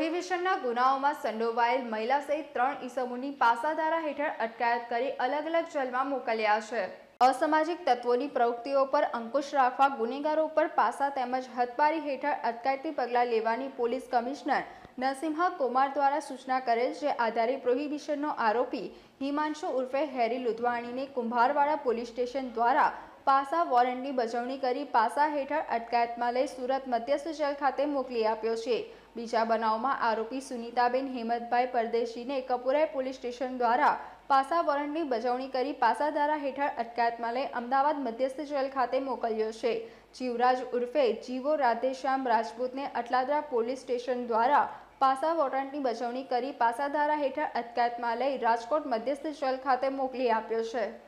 પ્રોહિબિશનના ગુનાઓમાં સંડોવાયેલ મહિલા સહિત ત્રણ ઈસમોની પાસાધારા હેઠળ અટકાયત કરી અલગ અલગ જેલમાં મોકલ્યા છે અસામાજિક તત્વોની પ્રવૃત્તિઓ પર અંકુશ રાખવા ગુનેગારો પર પાસા તેમજ હથપારી હેઠળ અટકાયતી પગલાં લેવાની પોલીસ કમિશનર નરસિંહા કુમાર દ્વારા સૂચના કરેલ જે આધારે પ્રોહિબિશનનો આરોપી હિમાંશુ ઉર્ફે હેરી લુધવાણીને કુંભારવાડા પોલીસ સ્ટેશન દ્વારા પાસા વોરંટની બજવણી કરી પાસા હેઠળ અટકાયતમાં લઈ સુરત મધ્યસ્થ જેલ ખાતે મોકલી આપ્યો છે બીજા બનાવમાં આરોપી સુનીતાબેન હેમંતભાઈ પરદેશીને કપુરાઈ પોલીસ સ્ટેશન દ્વારા પાસા વોરંટની બજવણી કરી પાસા ધારા હેઠળ અટકાયતમાં લઈ અમદાવાદ મધ્યસ્થ જેલ ખાતે મોકલ્યો છે જીવરાજ ઉર્ફે જીવો રાધેશ્યામ રાજપૂતને અટલાદરા પોલીસ સ્ટેશન દ્વારા પાસા વોરંટની બજવણી કરી પાસાધારા હેઠળ અટકાયતમાં લઈ રાજકોટ મધ્યસ્થ જેલ ખાતે મોકલી આપ્યો છે